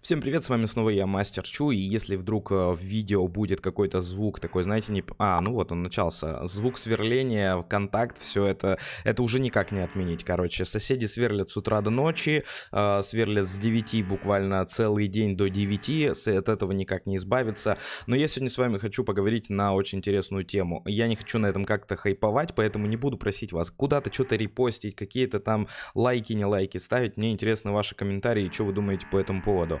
Всем привет, с вами снова я, Мастер Чу, и если вдруг э, в видео будет какой-то звук такой, знаете, не... А, ну вот он начался. Звук сверления, контакт, все это, это уже никак не отменить, короче. Соседи сверлят с утра до ночи, э, сверлят с 9 буквально целый день до 9, от этого никак не избавиться. Но я сегодня с вами хочу поговорить на очень интересную тему. Я не хочу на этом как-то хайповать, поэтому не буду просить вас куда-то что-то репостить, какие-то там лайки, не лайки ставить. Мне интересны ваши комментарии, что вы думаете по этому поводу.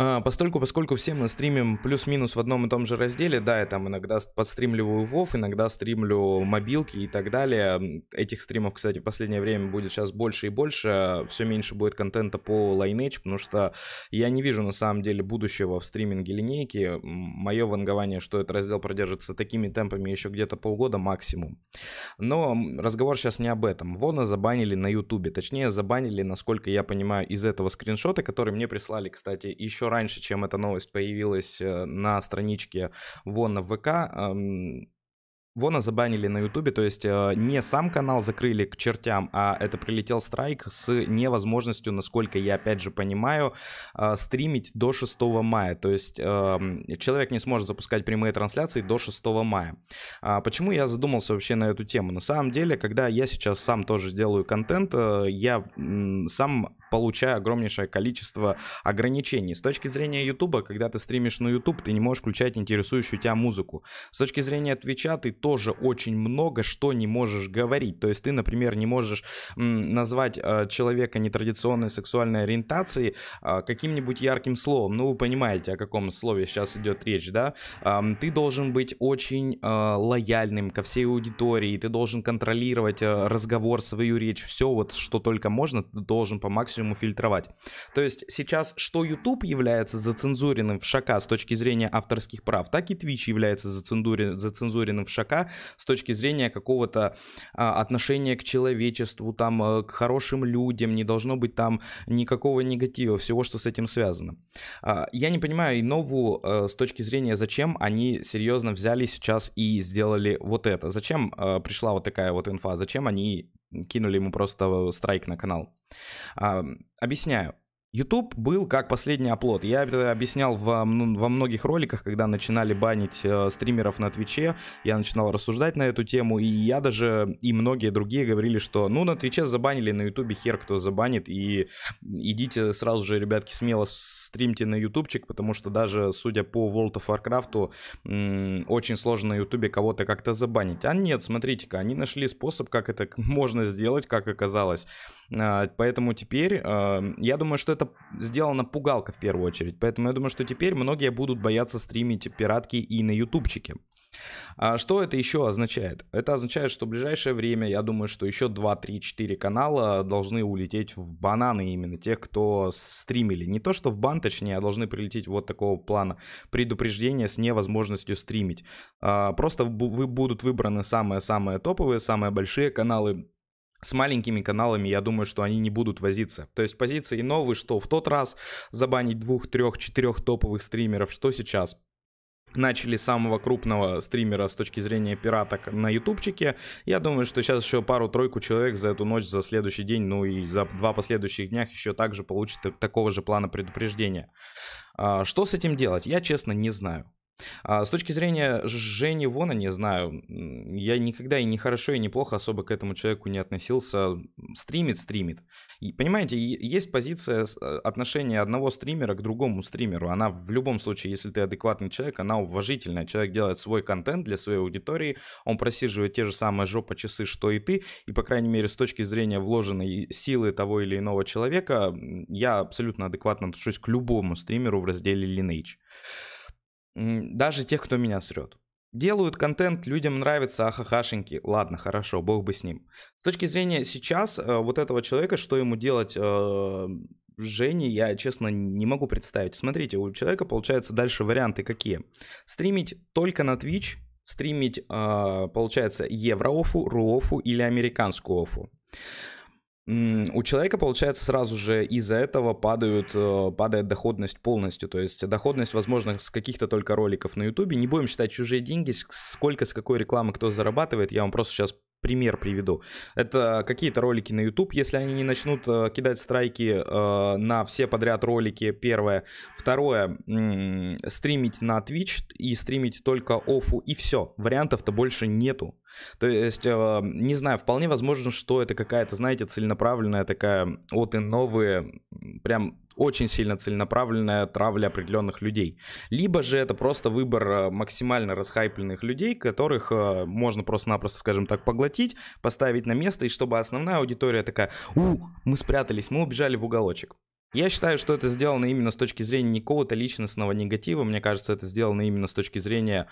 А, постольку, поскольку все мы стримим плюс-минус в одном и том же разделе, да, я там иногда подстримливаю Вов, иногда стримлю мобилки и так далее. Этих стримов, кстати, в последнее время будет сейчас больше и больше, все меньше будет контента по Lineage, потому что я не вижу на самом деле будущего в стриминге линейки. Мое вангование, что этот раздел продержится такими темпами еще где-то полгода максимум. Но разговор сейчас не об этом. Вона забанили на Ютубе, точнее забанили, насколько я понимаю, из этого скриншота, который мне прислали, кстати, еще раньше, чем эта новость появилась э, на страничке Вона в ВК, Вона забанили на Ютубе, то есть э, не сам канал закрыли к чертям, а это прилетел страйк с невозможностью, насколько я опять же понимаю, э, стримить до 6 мая. То есть эм, человек не сможет запускать прямые трансляции до 6 мая. А почему я задумался вообще на эту тему? На самом деле, когда я сейчас сам тоже делаю контент, я сам получая огромнейшее количество ограничений. С точки зрения YouTube, когда ты стримишь на YouTube, ты не можешь включать интересующую тебя музыку. С точки зрения Твича ты тоже очень много что не можешь говорить. То есть ты, например, не можешь назвать э, человека нетрадиционной сексуальной ориентации э, а, каким-нибудь ярким словом. Ну, вы понимаете, о каком слове сейчас идет речь, да? Э, ты должен быть очень э, лояльным ко всей аудитории, ты должен контролировать э, разговор, свою речь, все вот, что только можно, ты должен по максимуму максимуму фильтровать. То есть сейчас что YouTube является зацензуренным в шака с точки зрения авторских прав, так и Twitch является зацензурен, зацензуренным в шака с точки зрения какого-то а, отношения к человечеству, там, э, к хорошим людям, не должно быть там никакого негатива, всего, что с этим связано. А, я не понимаю и новую а, с точки зрения, зачем они серьезно взяли сейчас и сделали вот это, зачем а, пришла вот такая вот инфа, зачем они кинули ему просто э, страйк на канал. А, объясняю. YouTube был как последний оплот. Я это объяснял во, ну, во многих роликах, когда начинали банить э, стримеров на Твиче. Я начинал рассуждать на эту тему, и я даже, и многие другие говорили, что ну на Твиче забанили, на Ютубе хер кто забанит, и идите сразу же, ребятки, смело стримьте на Ютубчик, потому что даже, судя по World of Warcraft, м- очень сложно на Ютубе кого-то как-то забанить. А нет, смотрите-ка, они нашли способ, как это можно сделать, как оказалось. А, поэтому теперь, а, я думаю, что это сделана пугалка в первую очередь. Поэтому я думаю, что теперь многие будут бояться стримить пиратки и на ютубчике. А что это еще означает? Это означает, что в ближайшее время, я думаю, что еще 2, 3, 4 канала должны улететь в бананы именно тех, кто стримили. Не то, что в бан, точнее, а должны прилететь вот такого плана предупреждения с невозможностью стримить. просто вы будут выбраны самые-самые топовые, самые большие каналы, с маленькими каналами, я думаю, что они не будут возиться. То есть позиции новые, что в тот раз забанить двух, трех, четырех топовых стримеров, что сейчас начали с самого крупного стримера с точки зрения пираток на ютубчике. Я думаю, что сейчас еще пару-тройку человек за эту ночь, за следующий день, ну и за два последующих днях еще также получат такого же плана предупреждения. А, что с этим делать, я честно не знаю. А с точки зрения Жени Вона, не знаю, я никогда и не хорошо, и не плохо особо к этому человеку не относился. Стримит, стримит. И, понимаете, есть позиция э, отношения одного стримера к другому стримеру. Она в любом случае, если ты адекватный человек, она уважительная. Человек делает свой контент для своей аудитории, он просиживает те же самые жопа часы, что и ты, и, по крайней мере, с точки зрения вложенной силы того или иного человека, я абсолютно адекватно отношусь к любому стримеру в разделе Lineage даже тех, кто меня срет. Делают контент, людям нравится, ахахашеньки. Ладно, хорошо, бог бы с ним. С точки зрения сейчас э, вот этого человека, что ему делать э, Жене я, честно, не могу представить. Смотрите, у человека получается дальше варианты какие. Стримить только на Twitch, стримить, э, получается, евро-офу, РУ ОФУ или американскую офу у человека, получается, сразу же из-за этого падают, э, падает доходность полностью. То есть доходность, возможно, с каких-то только роликов на Ютубе. Не будем считать чужие деньги, сколько, с какой рекламы кто зарабатывает. Я вам просто сейчас пример приведу. Это какие-то ролики на YouTube, если они не начнут э, кидать страйки э, на все подряд ролики, первое. Второе, э, стримить на Twitch и стримить только офу, и все. Вариантов-то больше нету. То есть, э, не знаю, вполне возможно, что это какая-то, знаете, целенаправленная такая от и новые, прям очень сильно целенаправленная травля определенных людей. Либо же это просто выбор э, максимально расхайпленных людей, которых э, можно просто-напросто, скажем так, поглотить, поставить на место, и чтобы основная аудитория такая, у, мы спрятались, мы убежали в уголочек. Я считаю, что это сделано именно с точки зрения не какого-то личностного негатива. Мне кажется, это сделано именно с точки зрения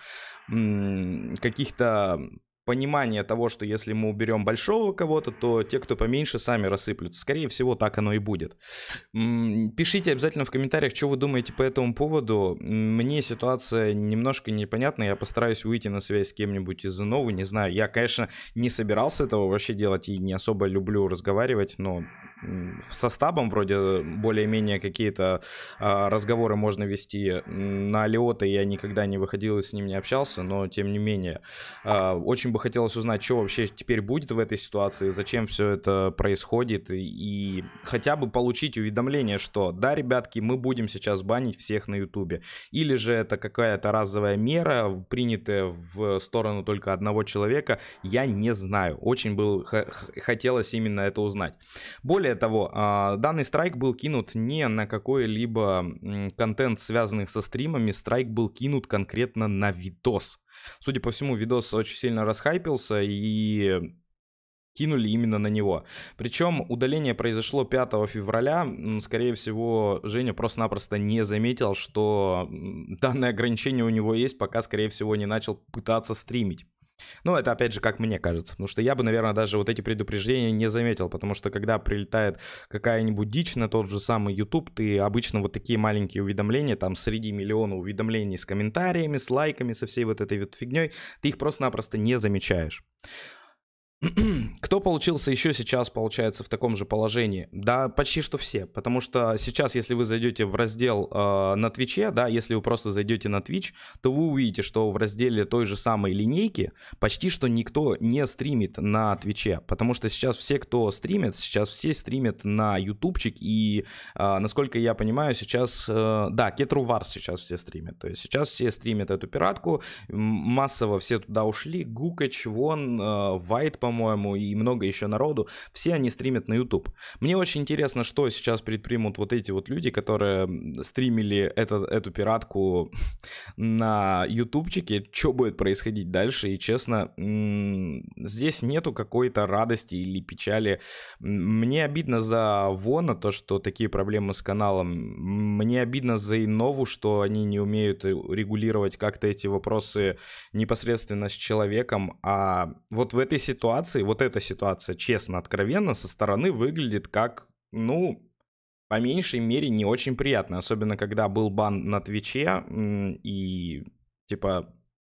каких-то понимание того, что если мы уберем большого кого-то, то те, кто поменьше, сами рассыплются. Скорее всего, так оно и будет. Пишите обязательно в комментариях, что вы думаете по этому поводу. Мне ситуация немножко непонятна, я постараюсь выйти на связь с кем-нибудь из новой, не знаю. Я, конечно, не собирался этого вообще делать и не особо люблю разговаривать, но со стабом вроде э, более-менее какие-то а, разговоры можно вести. На Лиота я никогда не выходил и с ним не общался, но тем не менее. А, очень бы хотелось узнать, что вообще теперь будет в этой ситуации, зачем все это происходит, и, и хотя бы получить уведомление, что да, ребятки, мы будем сейчас банить всех на Ютубе. Или же это какая-то разовая мера, принятая в сторону только одного человека, я не знаю. Очень был, хотелось именно это узнать. Более более того, а, данный страйк был кинут не на какой-либо контент, связанный со стримами, страйк был кинут конкретно на видос. Судя по всему, видос очень сильно расхайпился и кинули именно на него. Причем удаление произошло 5 февраля. Скорее всего, Женя просто-напросто не заметил, что данное ограничение у него есть, пока, скорее всего, не начал пытаться стримить. Ну, это опять же, как мне кажется, потому что я бы, наверное, даже вот эти предупреждения не заметил, потому что когда прилетает какая-нибудь дичь на тот же самый YouTube, ты обычно вот такие маленькие уведомления, там среди миллиона уведомлений с комментариями, с лайками, со всей вот этой вот фигней, ты их просто-напросто не замечаешь. Кто получился еще сейчас, получается, в таком же положении? Да, почти что все, потому что сейчас, если вы зайдете в раздел э, на Твиче, да, если вы просто зайдете на Twitch, то вы увидите, что в разделе той же самой линейки почти что никто не стримит на Твиче, потому что сейчас все, кто стримит, сейчас все стримят на Ютубчик, и, э, насколько я понимаю, сейчас, э, да, Кетру Варс сейчас все стримят, то есть сейчас все стримят эту пиратку, массово все туда ушли, Гукач, Вон, э, Вайт, по-моему, и много еще народу, все они стримят на YouTube. Мне очень интересно, что сейчас предпримут вот эти вот люди, которые стримили это, эту пиратку на ютубчике, что будет происходить дальше, и честно, здесь нету какой-то радости или печали. Мне обидно за Вона, то, что такие проблемы с каналом. Мне обидно за инову что они не умеют регулировать как-то эти вопросы непосредственно с человеком, а вот в этой ситуации ситуации, вот эта ситуация, честно, откровенно, со стороны выглядит как, ну, по меньшей мере, не очень приятно. Особенно, когда был бан на Твиче и, типа,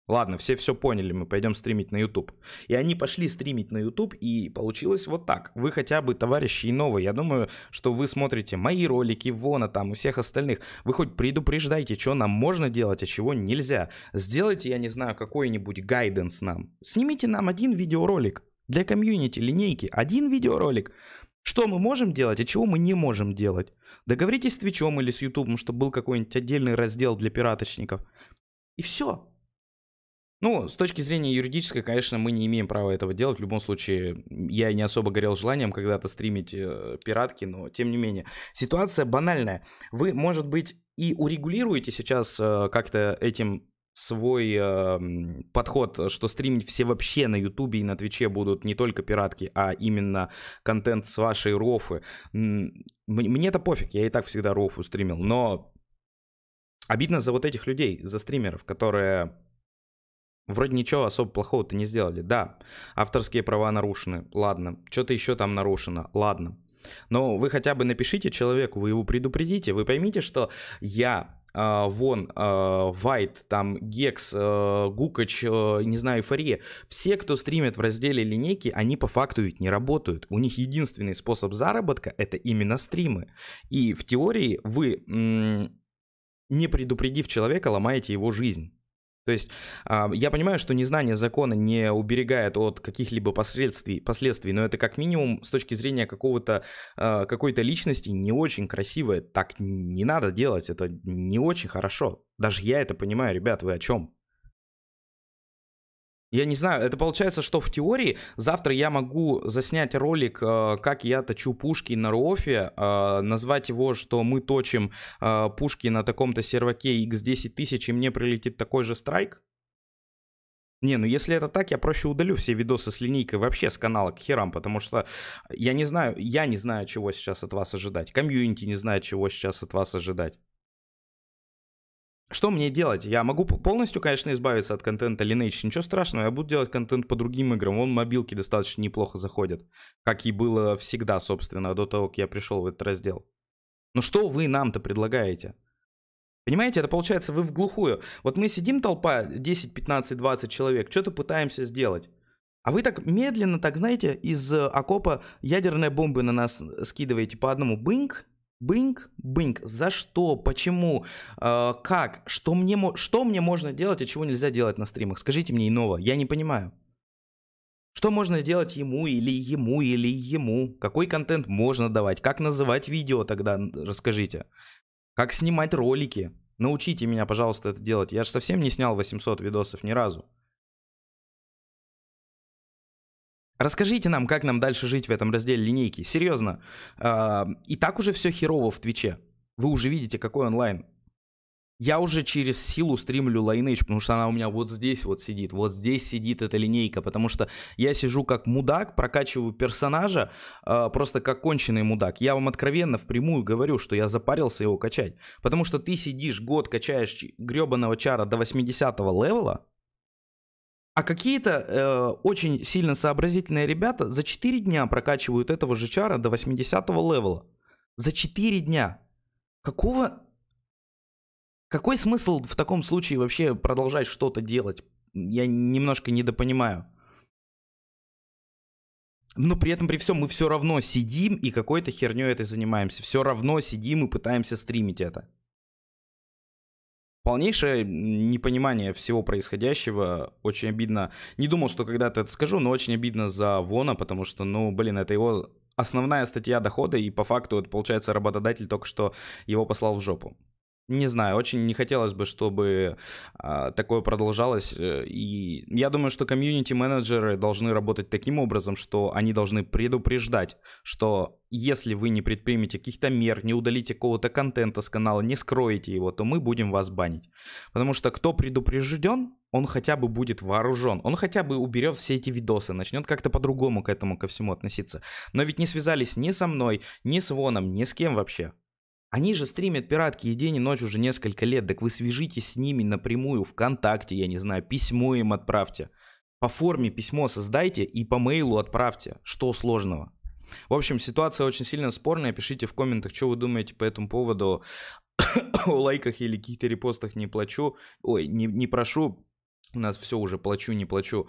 ладно, все все поняли, мы пойдем стримить на YouTube. И они пошли стримить на YouTube, и получилось вот так. Вы хотя бы, товарищи, и новые. Я думаю, что вы смотрите мои ролики, вон а там у всех остальных. Вы хоть предупреждайте, что нам можно делать, а чего нельзя. Сделайте, я не знаю, какой-нибудь гайденс нам. Снимите нам один видеоролик для комьюнити, линейки, один видеоролик. Что мы можем делать, а чего мы не можем делать. Договоритесь с Твичом или с Ютубом, чтобы был какой-нибудь отдельный раздел для пираточников. И все. Ну, с точки зрения юридической, конечно, мы не имеем права этого делать. В любом случае, я не особо горел желанием когда-то стримить э, пиратки, но тем не менее. Ситуация банальная. Вы, может быть, и урегулируете сейчас э, как-то этим свой э, подход, что стримить все вообще на Ютубе и на Твиче будут не только пиратки, а именно контент с вашей рофы. Мне это пофиг, я и так всегда рофу стримил, но обидно за вот этих людей, за стримеров, которые вроде ничего особо плохого-то не сделали. Да, авторские права нарушены, ладно. Что-то еще там нарушено, ладно. Но вы хотя бы напишите человеку, вы его предупредите, вы поймите, что я э, Вон, э, Вайт, там, Гекс, э, Гукач, э, не знаю, Эйфория, все, кто стримит в разделе линейки, они по факту ведь не работают. У них единственный способ заработка — это именно стримы. И в теории вы, м- не предупредив человека, ломаете его жизнь. То есть а, я понимаю, что незнание закона не уберегает от каких-либо последствий, последствий, но это как минимум с точки зрения какого-то а, какой-то личности не очень красиво. Так не надо делать, это не очень хорошо. Даже я это понимаю, ребят, вы о чем? Я не знаю, это получается, что в теории завтра я могу заснять ролик, э, как я точу пушки на Руофе, э, назвать его, что мы точим э, пушки на таком-то серваке x 10 тысяч и мне прилетит такой же страйк? Не, ну если это так, я проще удалю все видосы с линейкой вообще с канала к херам, потому что я не знаю, я не знаю, чего сейчас от вас ожидать. Комьюнити не знает, чего сейчас от вас ожидать что мне делать? Я могу полностью, конечно, избавиться от контента Lineage, ничего страшного, я буду делать контент по другим играм, вон мобилки достаточно неплохо заходят, как и было всегда, собственно, до того, как я пришел в этот раздел. Но ну что вы нам-то предлагаете? Понимаете, это получается вы в глухую. Вот мы сидим толпа 10, 15, 20 человек, что-то пытаемся сделать. А вы так медленно, так знаете, из окопа ядерной бомбы на нас скидываете по одному быньк, Бинг, бинг. за что, почему, э, как, что мне, что мне можно делать, а чего нельзя делать на стримах? Скажите мне иного, я не понимаю. Что можно делать ему или ему или ему? Какой контент можно давать? Как называть видео тогда, расскажите. Как снимать ролики? Научите меня, пожалуйста, это делать. Я же совсем не снял 800 видосов ни разу. Расскажите нам, как нам дальше жить в этом разделе линейки. Серьезно. А, и так уже все херово в Твиче. Вы уже видите, какой онлайн. Я уже через силу стримлю Lineage, потому что она у меня вот здесь вот сидит, вот здесь сидит эта линейка, потому что я сижу как мудак, прокачиваю персонажа, э, просто как конченый мудак. Я вам откровенно впрямую говорю, что я запарился его качать, потому что ты сидишь год, качаешь гребаного чара до 80 левела, а какие-то э, очень сильно сообразительные ребята за 4 дня прокачивают этого же чара до 80 левела. За 4 дня. Какого... Какой смысл в таком случае вообще продолжать что-то делать? Я немножко недопонимаю. Но при этом, при всем, мы все равно сидим и какой-то херню этой занимаемся. Все равно сидим и пытаемся стримить это. Полнейшее непонимание всего происходящего, очень обидно. Не думал, что когда-то это скажу, но очень обидно за Вона, потому что, ну, блин, это его основная статья дохода, и по факту это, получается, работодатель только что его послал в жопу. Не знаю, очень не хотелось бы, чтобы а, такое продолжалось. Э, и я думаю, что комьюнити-менеджеры должны работать таким образом, что они должны предупреждать, что если вы не предпримете каких-то мер, не удалите какого-то контента с канала, не скроете его, то мы будем вас банить. Потому что кто предупрежден, он хотя бы будет вооружен, он хотя бы уберет все эти видосы, начнет как-то по-другому к этому ко всему относиться. Но ведь не связались ни со мной, ни с Воном, ни с кем вообще. Они же стримят пиратки и день, и ночь уже несколько лет, так вы свяжитесь с ними напрямую, ВКонтакте, я не знаю, письмо им отправьте. По форме письмо создайте и по мейлу отправьте. Что сложного? В общем, ситуация очень сильно спорная. Пишите в комментах, что вы думаете по этому поводу. О лайках или каких-то репостах не плачу. Ой, не, не прошу. У нас все уже плачу, не плачу.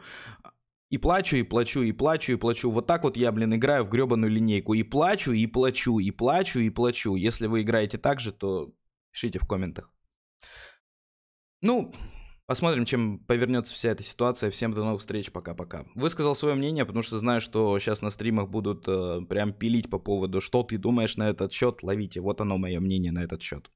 И плачу, и плачу, и плачу, и плачу. Вот так вот я, блин, играю в гребаную линейку. И плачу, и плачу, и плачу, и плачу. Если вы играете так же, то пишите в комментах. Ну, посмотрим, чем повернется вся эта ситуация. Всем до новых встреч, пока-пока. Высказал свое мнение, потому что знаю, что сейчас на стримах будут э, прям пилить по поводу, что ты думаешь на этот счет, ловите. Вот оно мое мнение на этот счет.